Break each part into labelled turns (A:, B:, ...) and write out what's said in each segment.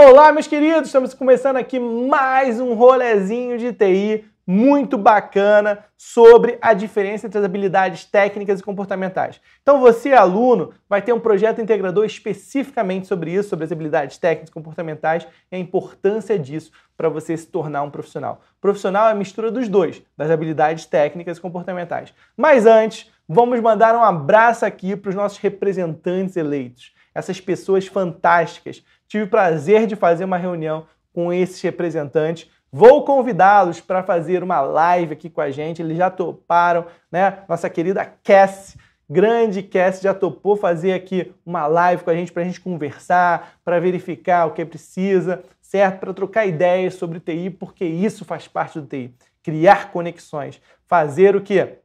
A: Olá, meus queridos! Estamos começando aqui mais um rolezinho de TI muito bacana sobre a diferença entre as habilidades técnicas e comportamentais. Então, você, aluno, vai ter um projeto integrador especificamente sobre isso, sobre as habilidades técnicas e comportamentais e a importância disso para você se tornar um profissional. Profissional é a mistura dos dois, das habilidades técnicas e comportamentais. Mas antes, vamos mandar um abraço aqui para os nossos representantes eleitos essas pessoas fantásticas tive o prazer de fazer uma reunião com esses representantes. Vou convidá-los para fazer uma live aqui com a gente. Eles já toparam, né? Nossa querida Cass, grande Cass, já topou fazer aqui uma live com a gente para a gente conversar, para verificar o que precisa, certo? Para trocar ideias sobre TI, porque isso faz parte do TI. Criar conexões, fazer o que?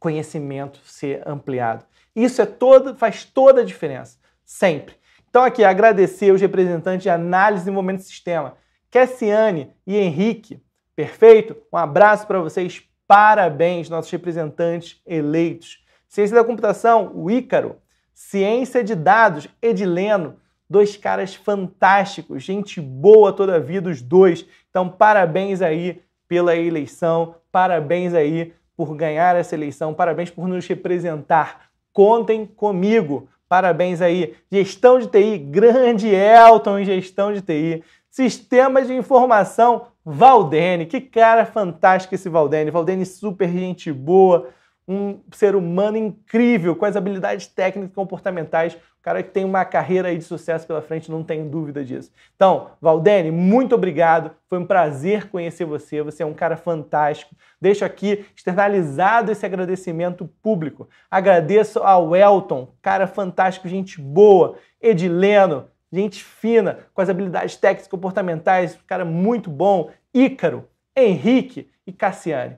A: Conhecimento ser ampliado. Isso é todo, faz toda a diferença, sempre. Então, aqui, agradecer os representantes de análise e movimento sistema, Cassiane e Henrique. Perfeito? Um abraço para vocês, parabéns, nossos representantes eleitos. Ciência da computação, o Ícaro. Ciência de dados, Edileno. Dois caras fantásticos, gente boa toda a vida, os dois. Então, parabéns aí pela eleição, parabéns aí por ganhar essa eleição, parabéns por nos representar. Contem comigo. Parabéns aí, gestão de TI, grande Elton em gestão de TI. Sistema de informação, Valdene, que cara fantástico esse Valdene. Valdene super gente boa, um ser humano incrível, com as habilidades técnicas e comportamentais. O cara que tem uma carreira de sucesso pela frente, não tenho dúvida disso. Então, Valdene, muito obrigado. Foi um prazer conhecer você. Você é um cara fantástico. Deixo aqui externalizado esse agradecimento público. Agradeço ao Elton, cara fantástico, gente boa. Edileno, gente fina, com as habilidades técnicas e comportamentais, cara muito bom. Ícaro, Henrique e Cassiane.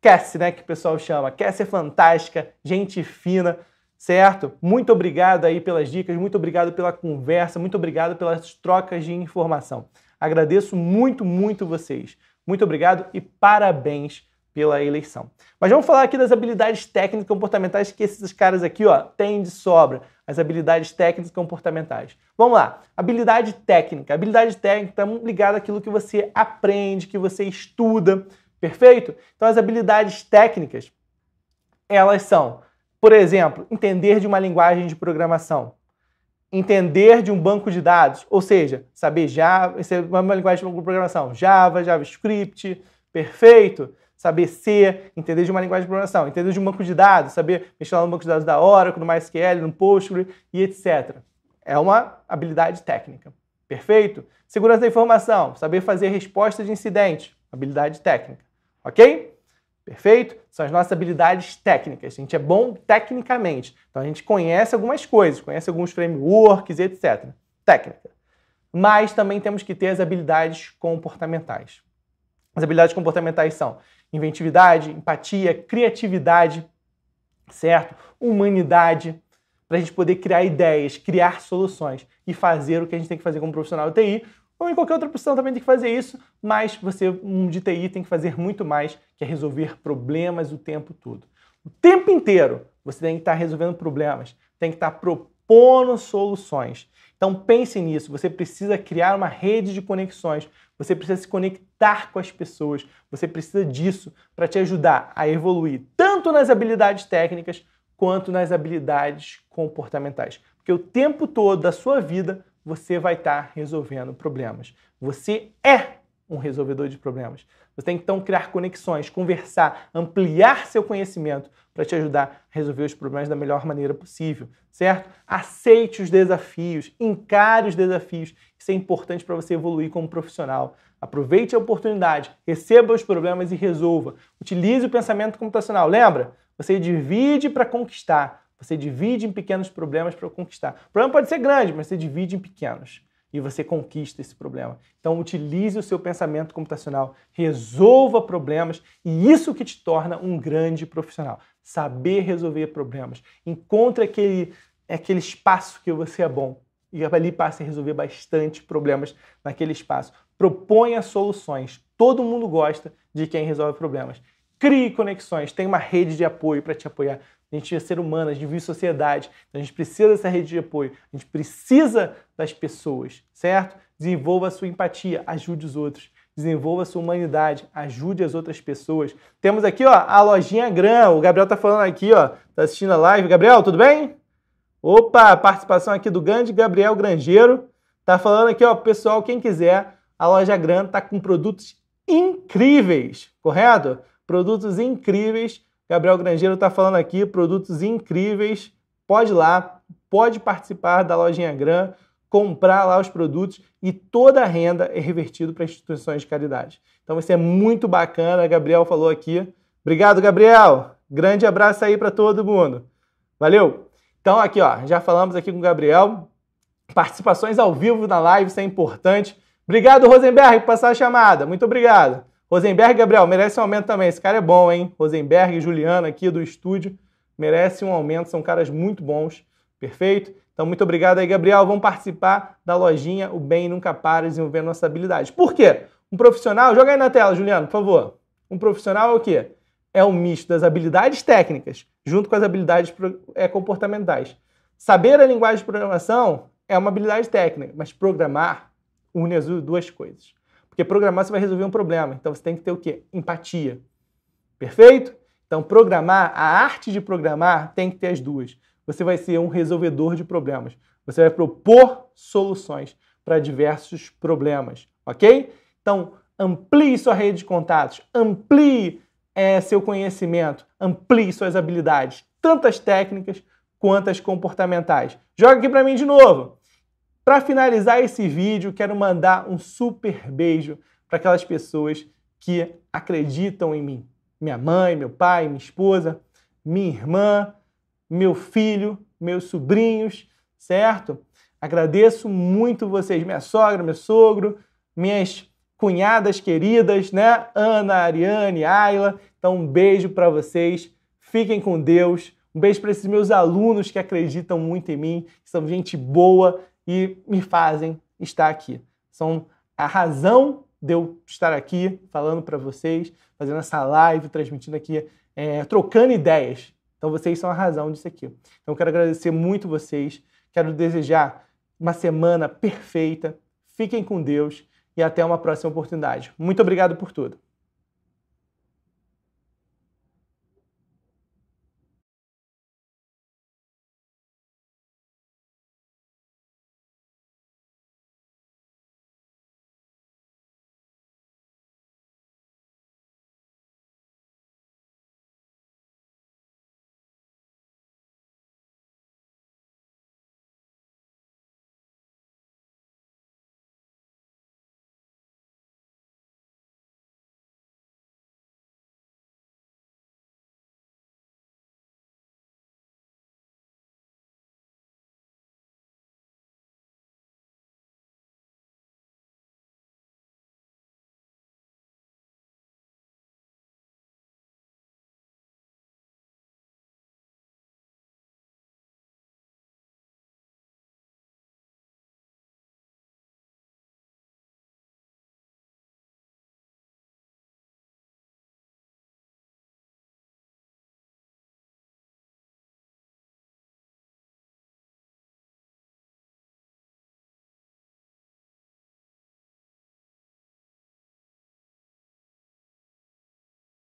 A: Cassie, né, que o pessoal chama. Cassie é fantástica, gente fina, certo? Muito obrigado aí pelas dicas, muito obrigado pela conversa, muito obrigado pelas trocas de informação. Agradeço muito, muito vocês. Muito obrigado e parabéns pela eleição. Mas vamos falar aqui das habilidades técnicas e comportamentais que esses caras aqui, ó, têm de sobra. As habilidades técnicas e comportamentais. Vamos lá. Habilidade técnica. Habilidade técnica está ligada àquilo que você aprende, que você estuda, Perfeito? Então as habilidades técnicas, elas são, por exemplo, entender de uma linguagem de programação, entender de um banco de dados, ou seja, saber Java, é uma linguagem de programação, Java, JavaScript, perfeito? Saber C, entender de uma linguagem de programação, entender de um banco de dados, saber mexer lá no banco de dados da Oracle, no MySQL, no Postgre e etc. É uma habilidade técnica. Perfeito? Segurança da informação, saber fazer resposta de incidente, habilidade técnica. Ok? Perfeito? São as nossas habilidades técnicas. A gente é bom tecnicamente. Então a gente conhece algumas coisas, conhece alguns frameworks, etc. Técnica. Mas também temos que ter as habilidades comportamentais. As habilidades comportamentais são inventividade, empatia, criatividade, certo? Humanidade, para a gente poder criar ideias, criar soluções e fazer o que a gente tem que fazer como profissional de TI, ou em qualquer outra profissão também tem que fazer isso, mas você, um de TI, tem que fazer muito mais, que é resolver problemas o tempo todo. O tempo inteiro você tem que estar resolvendo problemas, tem que estar propondo soluções. Então pense nisso, você precisa criar uma rede de conexões, você precisa se conectar com as pessoas, você precisa disso para te ajudar a evoluir tanto nas habilidades técnicas quanto nas habilidades comportamentais. Porque o tempo todo da sua vida você vai estar tá resolvendo problemas. Você é um resolvedor de problemas. Você tem que então criar conexões, conversar, ampliar seu conhecimento para te ajudar a resolver os problemas da melhor maneira possível, certo? Aceite os desafios, encare os desafios. Isso é importante para você evoluir como profissional. Aproveite a oportunidade, receba os problemas e resolva. Utilize o pensamento computacional. Lembra? Você divide para conquistar. Você divide em pequenos problemas para conquistar. O problema pode ser grande, mas você divide em pequenos e você conquista esse problema. Então utilize o seu pensamento computacional, resolva problemas e isso que te torna um grande profissional. Saber resolver problemas. Encontre aquele, aquele espaço que você é bom e ali passe a resolver bastante problemas naquele espaço. Proponha soluções. Todo mundo gosta de quem resolve problemas. Crie conexões, tenha uma rede de apoio para te apoiar a gente é ser humano, a gente vive sociedade, então a gente precisa dessa rede de apoio, a gente precisa das pessoas, certo? Desenvolva a sua empatia, ajude os outros, desenvolva a sua humanidade, ajude as outras pessoas. Temos aqui, ó, a lojinha Gran, o Gabriel tá falando aqui, ó, tá assistindo a live. Gabriel, tudo bem? Opa, participação aqui do grande Gabriel Grangeiro. Tá falando aqui, ó, pessoal, quem quiser, a loja Gran tá com produtos incríveis, correto? Produtos incríveis Gabriel Grangeiro está falando aqui, produtos incríveis. Pode ir lá, pode participar da Lojinha Gran, comprar lá os produtos e toda a renda é revertida para instituições de caridade. Então isso é muito bacana, Gabriel falou aqui. Obrigado, Gabriel. Grande abraço aí para todo mundo. Valeu. Então aqui, ó, já falamos aqui com o Gabriel. Participações ao vivo na live, isso é importante. Obrigado, Rosenberg, por passar a chamada. Muito obrigado. Rosenberg, Gabriel, merece um aumento também. Esse cara é bom, hein? Rosenberg e Juliana aqui do estúdio merece um aumento, são caras muito bons. Perfeito? Então, muito obrigado aí, Gabriel. Vão participar da lojinha O Bem Nunca Para, desenvolvendo nossas habilidades. Por quê? Um profissional, joga aí na tela, Juliano, por favor. Um profissional é o quê? É o um misto das habilidades técnicas junto com as habilidades é, comportamentais. Saber a linguagem de programação é uma habilidade técnica, mas programar une as duas coisas. Porque programar você vai resolver um problema. Então você tem que ter o quê? Empatia. Perfeito? Então, programar, a arte de programar tem que ter as duas. Você vai ser um resolvedor de problemas. Você vai propor soluções para diversos problemas, ok? Então, amplie sua rede de contatos, amplie é, seu conhecimento, amplie suas habilidades, tantas técnicas quanto as comportamentais. Joga aqui para mim de novo. Para finalizar esse vídeo, quero mandar um super beijo para aquelas pessoas que acreditam em mim. Minha mãe, meu pai, minha esposa, minha irmã, meu filho, meus sobrinhos, certo? Agradeço muito vocês, minha sogra, meu sogro, minhas cunhadas queridas, né? Ana, Ariane, Ayla. Então, um beijo para vocês. Fiquem com Deus. Um beijo para esses meus alunos que acreditam muito em mim, que são gente boa e me fazem estar aqui. São a razão de eu estar aqui falando para vocês, fazendo essa live, transmitindo aqui, é, trocando ideias. Então vocês são a razão disso aqui. Então quero agradecer muito vocês, quero desejar uma semana perfeita, fiquem com Deus e até uma próxima oportunidade. Muito obrigado por tudo.